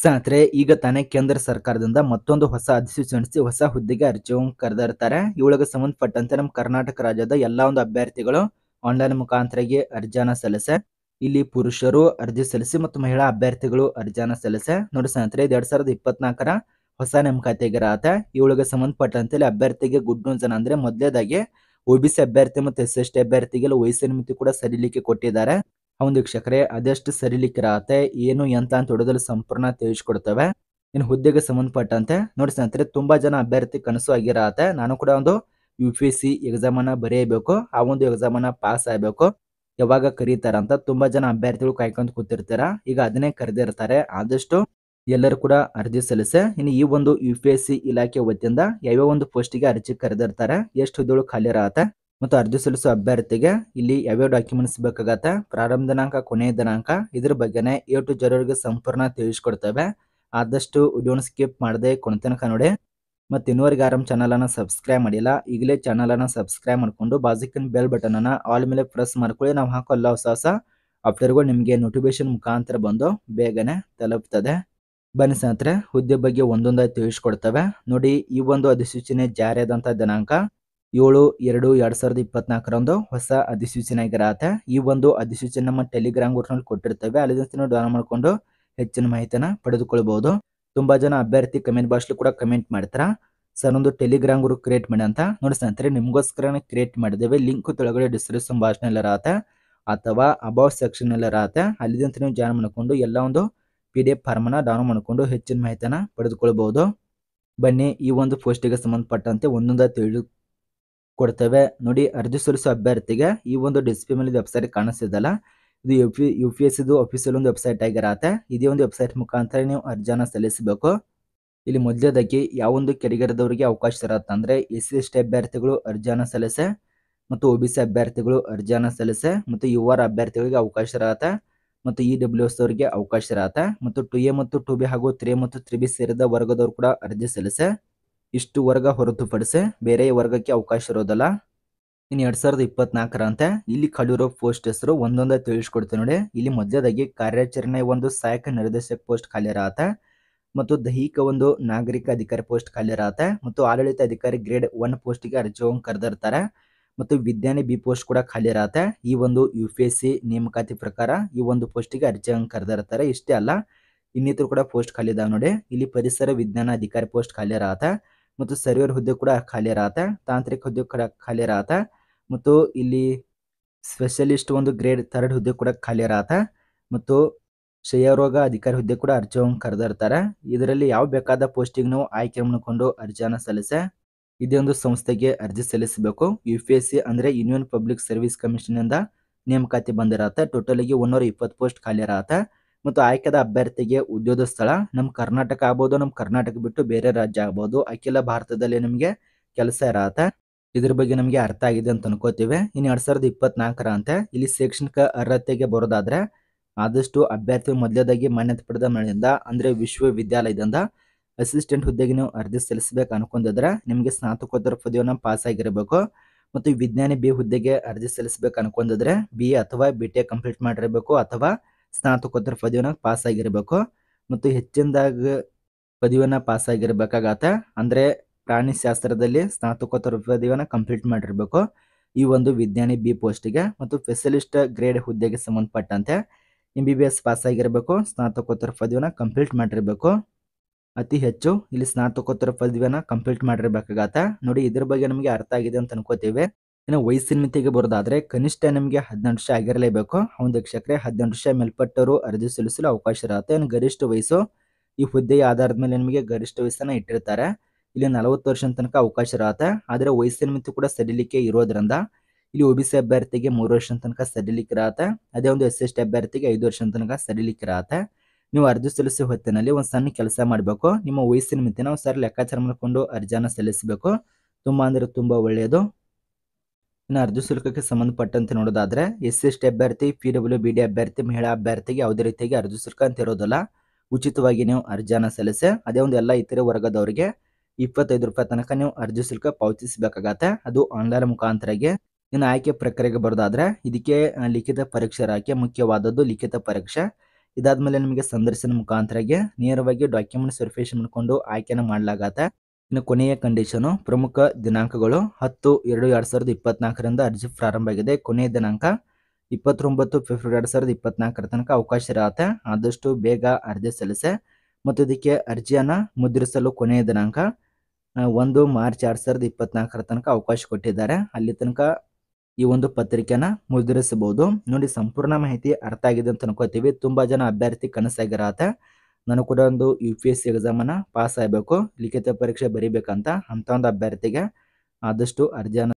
ಸ್ನೇಹಿತರೆ ಈಗ ತಾನೇ ಕೇಂದ್ರ ಸರ್ಕಾರದಿಂದ ಮತ್ತೊಂದು ಹೊಸ ಅಧಿಸೂಚನೆ ಹೊಸ ಹುದ್ದೆಗೆ ಅರ್ಜಿ ಕರೆದಿರ್ತಾರೆ ಇವಳಿಗೆ ಸಂಬಂಧಪಟ್ಟಂತೆ ನಮ್ಮ ಕರ್ನಾಟಕ ರಾಜ್ಯದ ಎಲ್ಲ ಒಂದು ಅಭ್ಯರ್ಥಿಗಳು ಆನ್ಲೈನ್ ಮುಖಾಂತರಗೆ ಅರ್ಜಿಯನ್ನ ಸಲ್ಲಿಸೆ ಇಲ್ಲಿ ಪುರುಷರು ಅರ್ಜಿ ಸಲ್ಲಿಸಿ ಮತ್ತು ಮಹಿಳಾ ಅಭ್ಯರ್ಥಿಗಳು ಅರ್ಜಿಯನ್ನ ಸಲ್ಲಿಸೆ ನೋಡಿ ಸ್ನೇಹಿತರೆ ಇದು ಎರಡ್ ಸಾವಿರದ ಇಪ್ಪತ್ನಾಲ್ಕರ ಹೊಸ ನೇಮಕಾತಿಗಿರತ್ತೆ ಇವಳಿಗೆ ಸಂಬಂಧಪಟ್ಟಂತೆ ಅಭ್ಯರ್ಥಿಗೆ ಗುಡ್ ನ್ಯೂಸ್ ಅಂದ್ರೆ ಮೊದಲೇದಾಗಿ ಒಬಿಸಿ ಅಭ್ಯರ್ಥಿ ಮತ್ತು ಎಸ್ ಎಸ್ ಟಿ ಅಭ್ಯರ್ಥಿಗೆ ವಯಸ್ಸಿನ ಮಿತಿ ಕೂಡ ಸರಿಲಿಕ್ಕೆ ಕೊಟ್ಟಿದ್ದಾರೆ ಒಂದು ವೀಕ್ಷಕರೇ ಅದೆಷ್ಟು ಸರಿಲಿಕ್ಕಿರತ್ತೆ ಏನು ಎಂತ ಅಂತ ಹೊಡೆದಲ್ಲಿ ಸಂಪೂರ್ಣ ತಿಳಿಸ್ಕೊಡ್ತವೆ ಇನ್ನು ಹುದ್ದೆಗೆ ಸಂಬಂಧಪಟ್ಟಂತೆ ನೋಡಿ ಸ್ನೇಹಿತರೆ ತುಂಬಾ ಜನ ಅಭ್ಯರ್ಥಿ ಕನಸು ಆಗಿರತ್ತೆ ನಾನು ಕೂಡ ಒಂದು U P S C exam ಅನ್ನ ಬರೆಯಬೇಕು ಆ ಒಂದು ಎಕ್ಸಾಮ್ ಅನ್ನ ಪಾಸ್ ಆಗಬೇಕು ಯಾವಾಗ ಅಂತ ತುಂಬಾ ಜನ ಅಭ್ಯರ್ಥಿಗಳು ಕಾಯ್ಕೊಂಡು ಕೂತಿರ್ತಾರ ಈಗ ಅದನ್ನೇ ಕರೆದಿರ್ತಾರೆ ಆದಷ್ಟು ಎಲ್ಲರೂ ಕೂಡ ಅರ್ಜಿ ಸಲ್ಲಿಸೆ ಇನ್ನು ಈ ಒಂದು ಯು ಪಿ ಎಸ್ ಸಿ ಇಲಾಖೆ ವತಿಯಿಂದ ಯಾವ ಒಂದು ಪೋಸ್ಟಿಗೆ ಅರ್ಜಿ ಕರೆದಿರ್ತಾರೆ ಎಷ್ಟು ಹುದ್ದೆಗಳು ಖಾಲಿ ಇರತ್ತೆ ಮತ್ತು ಅರ್ಜಿ ಸಲ್ಲಿಸುವ ಅಭ್ಯರ್ಥಿಗೆ ಇಲ್ಲಿ ಯಾವ್ಯಾವ ಡಾಕ್ಯುಮೆಂಟ್ಸ್ ಬೇಕಾಗತ್ತೆ ಪ್ರಾರಂಭ ದಿನಾಂಕ ಕೊನೆಯ ದಿನಾಂಕ ಇದ್ರ ಬಗ್ಗೆನೇ ಎ ಟು ಜರೋರಿಗೆ ಸಂಪೂರ್ಣ ತಿಳಿಸ್ಕೊಡ್ತೇವೆ ಆದಷ್ಟು ವಿಡಿಯೋನ ಸ್ಕಿಪ್ ಮಾಡದೆ ಕೊನೆತನಕ ನೋಡಿ ಮತ್ತು ಇನ್ನೂವರೆಗೆ ಚಾನಲ್ ಚಾನಲನ್ನು ಸಬ್ಸ್ಕ್ರೈಬ್ ಮಾಡಿಲ್ಲ ಈಗಲೇ ಚಾನಲನ್ನು ಸಬ್ಸ್ಕ್ರೈಬ್ ಮಾಡಿಕೊಂಡು ಬಾಜಿಕನ್ ಬೆಲ್ ಅನ್ನ ಆಲ್ ಮೇಲೆ ಪ್ರೆಸ್ ಮಾಡ್ಕೊಳ್ಳಿ ನಾವು ಹಾಕೋಲ್ಲ ಹೊಸ ಹೊಸ ಅಪ್ಡೇಟ್ಗಳು ನಿಮಗೆ ನೋಟಿಫಿಕೇಶನ್ ಮುಖಾಂತರ ಬಂದು ಬೇಗನೆ ತಲುಪ್ತದೆ ಬನ್ನಿ ಸ್ನೇಹಿತರೆ ಹುದ್ದೆ ಬಗ್ಗೆ ಒಂದೊಂದಾಗಿ ತಿಳಿಸ್ಕೊಡ್ತವೆ ನೋಡಿ ಈ ಒಂದು ಅಧಿಸೂಚನೆ ಜಾರಿಯಾದಂಥ ದಿನಾಂಕ ಏಳು ಎರಡು ಎರಡು ಸಾವಿರದ ಇಪ್ಪತ್ನಾಲ್ಕರಂದು ಹೊಸ ಅಧಿಸೂಚನೆ ಆಗಿರತ್ತೆ ಈ ಒಂದು ಅಧಿಸೂಚನೆ ನಮ್ಮ ಟೆಲಿಗ್ರಾಮ್ ಗ್ರೂಪ್ನಲ್ಲಿ ಕೊಟ್ಟಿರ್ತೇವೆ ಅಲ್ಲಿ ಡೌನ್ ಮಾಡಿಕೊಂಡು ಹೆಚ್ಚಿನ ಮಾಹಿತಿನ ಪಡೆದುಕೊಳ್ಬಹುದು ತುಂಬಾ ಜನ ಅಭ್ಯರ್ಥಿ ಕಮೆಂಟ್ ಬಾಕ್ಸ್ಲಿ ಕೂಡ ಕಮೆಂಟ್ ಮಾಡ್ತಾರ ಸರ್ ಒಂದು ಟೆಲಿಗ್ರಾಮ್ ಗ್ರೂಪ್ ಕ್ರಿಯೇಟ್ ಮಾಡಿ ಅಂತ ನೋಡಿ ಸ್ನೇಹಿತರೆ ನಿಮಗೋಸ್ಕರ ಕ್ರಿಯೇಟ್ ಮಾಡಿದ್ದೇವೆ ಲಿಂಕ್ ತೊಳಗಡೆ ಡಿಸ್ಕ್ರಿಪ್ಷನ್ ಭಾಷಣ ಇರತ್ತೆ ಅಥವಾ ಅಬೌ ಸೆಕ್ಷನ್ ನಲ್ಲಿ ಇರತ್ತೆ ನೀವು ಜಾಯ್ನ್ ಮಾಡಿಕೊಂಡು ಎಲ್ಲ ಒಂದು ಪಿ ಡಿ ಎಫ್ ಫಾರ್ಮನ್ನು ಡೌನ್ಲೋಡ್ ಮಾಡಿಕೊಂಡು ಹೆಚ್ಚಿನ ಮಾಹಿತಿನ ಪಡೆದುಕೊಳ್ಬಹುದು ಬನ್ನಿ ಈ ಒಂದು ಪೋಸ್ಟಿಗೆ ಸಂಬಂಧಪಟ್ಟಂತೆ ಒಂದೊಂದಾಗಿ ತಿಳಿದು ಕೊಡ್ತೇವೆ ನೋಡಿ ಅರ್ಜಿ ಸಲ್ಲಿಸುವ ಅಭ್ಯರ್ಥಿಗೆ ಈ ಒಂದು ಡಿಸ್ಪ್ಲೇ ಮೇಲೆ ವೆಬ್ಸೈಟ್ ಕಾಣಿಸ್ತಿದಲ್ಲ ಇದು U P U P S ಇದು ಆಫೀಸಿಯಲ್ ಒಂದು ವೆಬ್ಸೈಟ್ ಆಗಿರತ್ತೆ ಇದೇ ಒಂದು ವೆಬ್ಸೈಟ್ ಮುಖಾಂತರ ನೀವು ಅರ್ಜಿಯನ್ನು ಸಲ್ಲಿಸಬೇಕು ಇಲ್ಲಿ ಮೊದಲೇದಾಗಿ ಯಾವೊಂದು ಕೆಡಿಗರದವರಿಗೆ ಅವಕಾಶ ಇರತ್ತೆ ಅಂದರೆ ಎಸ್ ಸಿ ಎಸ್ ಟಿ ಅಭ್ಯರ್ಥಿಗಳು ಅರ್ಜಿಯನ್ನು ಸಲ್ಲಿಸೆ ಮತ್ತು ಒ ಬಿ ಸಿ ಅಭ್ಯರ್ಥಿಗಳು ಅರ್ಜಿಯನ್ನು ಸಲ್ಲಿಸೆ ಮತ್ತು ಯು ಆರ್ ಅಭ್ಯರ್ಥಿಗಳಿಗೆ ಅವಕಾಶ ಇರತ್ತೆ ಮತ್ತು ಇ ಡಬ್ಲ್ಯೂ ಎಸ್ ಅವರಿಗೆ ಅವಕಾಶ ಇರತ್ತೆ ಮತ್ತು ಟು ಎ ಮತ್ತು ಟು ಬಿ ಹಾಗೂ ತ್ರೀ ಮತ್ತು ತ್ರೀ ಬಿ ಸೇರಿದ ವರ್ಗದವರು ಕೂಡ ಅರ್ಜಿ ಸಲ್ಲಿಸೆ ಇಷ್ಟು ವರ್ಗ ಹೊರತುಪಡಿಸಿ ಬೇರೆ ವರ್ಗಕ್ಕೆ ಅವಕಾಶ ಇರೋದಲ್ಲ ಇನ್ನು ಎರಡು ಸಾವಿರದ ಇಪ್ಪತ್ನಾಲ್ಕರಂತೆ ಇಲ್ಲಿ ಕಳಿರೋ ಪೋಸ್ಟ್ ಹೆಸರು ಒಂದೊಂದೇ ತಿಳಿಸ್ಕೊಡ್ತೀನಿ ನೋಡಿ ಇಲ್ಲಿ ಮಧ್ಯದಾಗಿ ಕಾರ್ಯಾಚರಣೆ ಒಂದು ಸಹಾಯಕ ನಿರ್ದೇಶಕ ಪೋಸ್ಟ್ ಖಾಲಿ ಇರತ್ತೆ ಮತ್ತು ದೈಹಿಕ ಒಂದು ನಾಗರಿಕ ಅಧಿಕಾರಿ ಪೋಸ್ಟ್ ಖಾಲಿ ಇರತ್ತೆ ಮತ್ತು ಆಡಳಿತ ಅಧಿಕಾರಿ ಗ್ರೇಡ್ ಒನ್ ಪೋಸ್ಟ್ಗೆ ಅರ್ಜಿಯನ್ನು ಕರೆದಿರ್ತಾರೆ ಮತ್ತು ವಿಜ್ಞಾನಿ ಬಿ ಪೋಸ್ಟ್ ಕೂಡ ಖಾಲಿ ಇರತ್ತೆ ಈ ಒಂದು ಯು ಪಿ ಎಸ್ ಸಿ ನೇಮಕಾತಿ ಪ್ರಕಾರ ಈ ಒಂದು ಪೋಸ್ಟಿಗೆ ಅರ್ಜಿಯನ್ನು ಕರೆದಿರ್ತಾರೆ ಇಷ್ಟೇ ಅಲ್ಲ ಇನ್ನಿತರು ಕೂಡ ಪೋಸ್ಟ್ ಖಾಲಿ ಇದಾವೆ ನೋಡಿ ಇಲ್ಲಿ ಪರಿಸರ ವಿಜ್ಞಾನ ಅಧಿಕಾರಿ ಪೋಸ್ಟ್ ಖಾಲಿ ಇರತ್ತೆ ಮತ್ತು ಸರ್ವರ್ ಹುದ್ದೆ ಕೂಡ ಖಾಲಿ ತಾಂತ್ರಿಕ ಹುದ್ದೆ ಕೂಡ ಖಾಲಿ ಆತ ಮತ್ತು ಇಲ್ಲಿ ಸ್ಪೆಷಲಿಸ್ಟ್ ಒಂದು ಗ್ರೇಡ್ ಥರ್ಡ್ ಹುದ್ದೆ ಕೂಡ ಖಾಲಿ ಇರತ್ತೆ ಮತ್ತು ರೋಗ ಅಧಿಕಾರಿ ಹುದ್ದೆ ಕೂಡ ಅರ್ಜಿಯನ್ನು ಕರೆದಿರ್ತಾರೆ ಇದರಲ್ಲಿ ಯಾವ ಬೇಕಾದ ಪೋಸ್ಟಿಗೆ ನಾವು ಆಯ್ಕೆ ಮಾಡಿಕೊಂಡು ಅರ್ಜಿಯನ್ನು ಸಲ್ಲಿಸೆ ಇದೇ ಒಂದು ಸಂಸ್ಥೆಗೆ ಅರ್ಜಿ ಸಲ್ಲಿಸಬೇಕು ಯು ಪಿ ಎಸ್ ಸಿ ಅಂದರೆ ಯೂನಿಯನ್ ಪಬ್ಲಿಕ್ ಸರ್ವಿಸ್ ಇಂದ ನೇಮಕಾತಿ ಬಂದಿರತ್ತೆ ಟೋಟಲಿಗೆ ಒಂದೂರ ಇಪ್ಪತ್ತು ಪೋಸ್ಟ್ ಖಾಲಿ ಇರತ್ತೆ ಮತ್ತು ಆಯ್ಕೆದ ಅಭ್ಯರ್ಥಿಗೆ ಉದ್ಯೋಗ ಸ್ಥಳ ನಮ್ಮ ಕರ್ನಾಟಕ ಆಗ್ಬೋದು ನಮ್ಮ ಕರ್ನಾಟಕ ಬಿಟ್ಟು ಬೇರೆ ರಾಜ್ಯ ಆಗ್ಬೋದು ಅಖಿಲ ಭಾರತದಲ್ಲಿ ನಿಮಗೆ ಕೆಲಸ ಇರತ್ತೆ ಇದ್ರ ಬಗ್ಗೆ ನಮಗೆ ಅರ್ಥ ಆಗಿದೆ ಅಂತ ಅನ್ಕೋತೀವಿ ಇನ್ನು ಎರಡ್ ಸಾವಿರದ ಇಪ್ಪತ್ನಾಲ್ಕರ ಅಂತ ಇಲ್ಲಿ ಶೈಕ್ಷಣಿಕ ಅರ್ಹತೆಗೆ ಬರೋದಾದ್ರೆ ಆದಷ್ಟು ಅಭ್ಯರ್ಥಿ ಮೊದಲೇದಾಗಿ ಮಾನ್ಯತೆ ಪಡೆದ ಮನೆಯಿಂದ ಅಂದ್ರೆ ವಿಶ್ವವಿದ್ಯಾಲಯದಿಂದ ಅಸಿಸ್ಟೆಂಟ್ ಹುದ್ದೆಗೆ ನೀವು ಅರ್ಜಿ ಸಲ್ಲಿಸಬೇಕು ಅನ್ಕೊಂಡಿದ್ರೆ ನಿಮಗೆ ಸ್ನಾತಕೋತ್ತರ ಪದವಿಯನ್ನು ಪಾಸ್ ಆಗಿರಬೇಕು ಮತ್ತು ವಿಜ್ಞಾನಿ ಬಿ ಹುದ್ದೆಗೆ ಅರ್ಜಿ ಸಲ್ಲಿಸಬೇಕು ಅನ್ಕೊಂಡಿದ್ರೆ ಬಿ ಎ ಅಥವಾ ಬಿ ಟಿ ಕಂಪ್ಲೀಟ್ ಮಾಡಿರಬೇಕು ಅಥವಾ ಸ್ನಾತಕೋತ್ತರ ಪದವಿನಾಗ ಪಾಸ್ ಆಗಿರಬೇಕು ಮತ್ತು ಹೆಚ್ಚಿನದಾಗ ಪದವಿನ ಪಾಸ್ ಅಂದ್ರೆ ಪ್ರಾಣಿ ಶಾಸ್ತ್ರದಲ್ಲಿ ಸ್ನಾತಕೋತ್ತರ ಪದವಿಯನ್ನು ಕಂಪ್ಲೀಟ್ ಮಾಡಿರಬೇಕು ಈ ಒಂದು ವಿಜ್ಞಾನಿ ಬಿ ಗೆ ಮತ್ತು ಸ್ಪೆಷಲಿಸ್ಟ್ ಗ್ರೇಡ್ ಹುದ್ದೆಗೆ ಸಂಬಂಧಪಟ್ಟಂತೆ M B B S pass ಆಗಿರಬೇಕು ಸ್ನಾತಕೋತ್ತರ ಪದವಿಯನ್ನ ಕಂಪ್ಲೀಟ್ ಮಾಡಿರಬೇಕು ಅತಿ ಹೆಚ್ಚು ಇಲ್ಲಿ ಸ್ನಾತಕೋತ್ತರ ಪದವಿಯನ್ನ ಕಂಪ್ಲೀಟ್ ಮಾಡಿರ್ಬೇಕಾಗತ್ತೆ ನೋಡಿ ಇದ್ರ ಬಗ್ಗೆ ನಮಗೆ ಅರ್ಥ ಆಗಿದೆ ಅಂತ ಅನ್ಕೋತೀವಿ ಇನ್ನು ವಯಸ್ಸಿನ ಮಿತಿಗೆ ಬರೋದಾದ್ರೆ ಕನಿಷ್ಠ ನಿಮಗೆ ಹದಿನೆಂಟು ವರ್ಷ ಆಗಿರಲೇಬೇಕು ಒಂದು ವೀಕ್ಷಕರೇ ಹದಿನೆಂಟು ವರ್ಷ ಮೇಲ್ಪಟ್ಟವರು ಅರ್ಜಿ ಸಲ್ಲಿಸಲು ಅವಕಾಶ ಇರುತ್ತೆ ಇನ್ನು ಗರಿಷ್ಠ ವಯಸ್ಸು ಈ ಹುದ್ದೆಯ ಆಧಾರದ ಮೇಲೆ ನಿಮಗೆ ಗರಿಷ್ಠ ವಯಸ್ಸನ್ನ ಇಟ್ಟಿರ್ತಾರೆ ಇಲ್ಲಿ ನಲವತ್ತು ವರ್ಷ ತನಕ ಅವಕಾಶ ಇರುತ್ತೆ ಆದರೆ ವಯಸ್ಸಿನ ಮಿತಿ ಕೂಡ ಸಡಿಲಿಕೆ ಇರೋದ್ರಿಂದ ಇಲ್ಲಿ ಒ ಬಿ ಸಿ ಅಭ್ಯರ್ಥಿಗೆ ಮೂರು ವರ್ಷ ತನಕ ಸಡಿಲಿಕ್ಕೆ ಇರತ್ತೆ ಅದೇ ಒಂದು ಎಸ್ ಎಸ್ ಟಿ ಅಭ್ಯರ್ಥಿಗೆ ಐದು ವರ್ಷ ತನಕ ಸಡಿಲಿಕ್ಕೆ ಇರತ್ತೆ ನೀವು ಅರ್ಜಿ ಸಲ್ಲಿಸುವ ಹೊತ್ತಿನಲ್ಲಿ ಒಂದು ಸಣ್ಣ ಕೆಲಸ ಮಾಡಬೇಕು ನಿಮ್ಮ ವಯಸ್ಸಿನ ಮಿತಿನ ಒಂದು ಲೆಕ್ಕಾಚಾರ ಮಾಡಿಕೊಂಡು ಅರ್ಜಿಯನ್ನು ಸಲ್ಲಿಸಬೇಕು ತುಂಬ ಅಂದರೆ ತುಂಬ ಒಳ್ಳೆಯದು ಇನ್ನು ಅರ್ಜಿ ಶುಲ್ಕಕ್ಕೆ ಸಂಬಂಧಪಟ್ಟಂತೆ ನೋಡೋದಾದ್ರೆ ಎಸ್ ಎಸ್ ಟಿ ಅಭ್ಯರ್ಥಿ ಪಿ ಡಬ್ಲ್ಯೂ ಬಿ ಡಿ ಅಭ್ಯರ್ಥಿ ಮಹಿಳಾ ಅಭ್ಯರ್ಥಿಗೆ ಯಾವುದೇ ರೀತಿಯಾಗಿ ಅರ್ಜಿ ಶುಲ್ಕ ಅಂತ ಇರೋದಿಲ್ಲ ಉಚಿತವಾಗಿ ನೀವು ಅರ್ಜಿಯನ್ನು ಸಲ್ಲಿಸಿ ಅದೇ ಒಂದು ಎಲ್ಲ ಇತರೆ ವರ್ಗದವರಿಗೆ ಇಪ್ಪತ್ತೈದು ರೂಪಾಯಿ ತನಕ ನೀವು ಅರ್ಜಿ ಶುಲ್ಕ ಪಾವತಿಸಬೇಕಾಗತ್ತೆ ಅದು ಆನ್ಲೈನ್ ಮುಖಾಂತರಗೆ ಇನ್ನು ಆಯ್ಕೆ ಪ್ರಕ್ರಿಯೆಗೆ ಬರೋದಾದ್ರೆ ಇದಕ್ಕೆ ಲಿಖಿತ ಪರೀಕ್ಷೆ ಆಯ್ಕೆ ಮುಖ್ಯವಾದದ್ದು ಲಿಖಿತ ಪರೀಕ್ಷೆ ಇದಾದ ಮೇಲೆ ನಿಮಗೆ ಸಂದರ್ಶನ ಮುಖಾಂತರಗೆ ನೇರವಾಗಿ ಡಾಕ್ಯುಮೆಂಟ್ ವೆರಿಫಿಕೇಶನ್ ಮಾಡಿಕೊಂಡು ಆಯ್ಕೆನ ಮಾಡಲಾಗತ್ತೆ ಇನ್ನು ಕೊನೆಯ ಕಂಡೀಷನು ಪ್ರಮುಖ ದಿನಾಂಕಗಳು ಹತ್ತು ಎರಡು ಎರಡು ಸಾವಿರದ ಇಪ್ಪತ್ನಾಲ್ಕರಿಂದ ಅರ್ಜಿ ಪ್ರಾರಂಭ ಆಗಿದೆ ಕೊನೆಯ ದಿನಾಂಕ ಇಪ್ಪತ್ತೊಂಬತ್ತು ಫೆಬ್ರವರಿ ಎರಡು ಸಾವಿರದ ಇಪ್ಪತ್ನಾಲ್ಕರ ತನಕ ಅವಕಾಶ ಇರತ್ತೆ ಆದಷ್ಟು ಬೇಗ ಅರ್ಜಿ ಸಲ್ಲಿಸೆ ಮತ್ತು ಇದಕ್ಕೆ ಅರ್ಜಿಯನ್ನು ಮುದ್ರಿಸಲು ಕೊನೆಯ ದಿನಾಂಕ ಒಂದು ಮಾರ್ಚ್ ಎರಡು ಸಾವಿರದ ಇಪ್ಪತ್ನಾಲ್ಕರ ತನಕ ಅವಕಾಶ ಕೊಟ್ಟಿದ್ದಾರೆ ಅಲ್ಲಿ ತನಕ ಈ ಒಂದು ಪತ್ರಿಕೆಯನ್ನು ಮುದ್ರಿಸಬಹುದು ನೋಡಿ ಸಂಪೂರ್ಣ ಮಾಹಿತಿ ಅರ್ಥ ಆಗಿದೆ ಅಂತ ಅನ್ಕೋತೀವಿ ತುಂಬ ಜನ ಅಭ್ಯರ್ಥಿ ಕನಸಾಗಿರತ್ತೆ ನಾನು ಕೂಡ ಒಂದು ಯು ಪಿ ಎಸ್ ಸಿ ಎಕ್ಸಾಮನ್ನು ಪಾಸ್ ಆಗಬೇಕು ಲಿಖಿತ ಪರೀಕ್ಷೆ ಬರೀಬೇಕಂತ ಅಂಥ ಒಂದು ಅಭ್ಯರ್ಥಿಗೆ ಆದಷ್ಟು ಅರ್ಜಿಯನ್ನು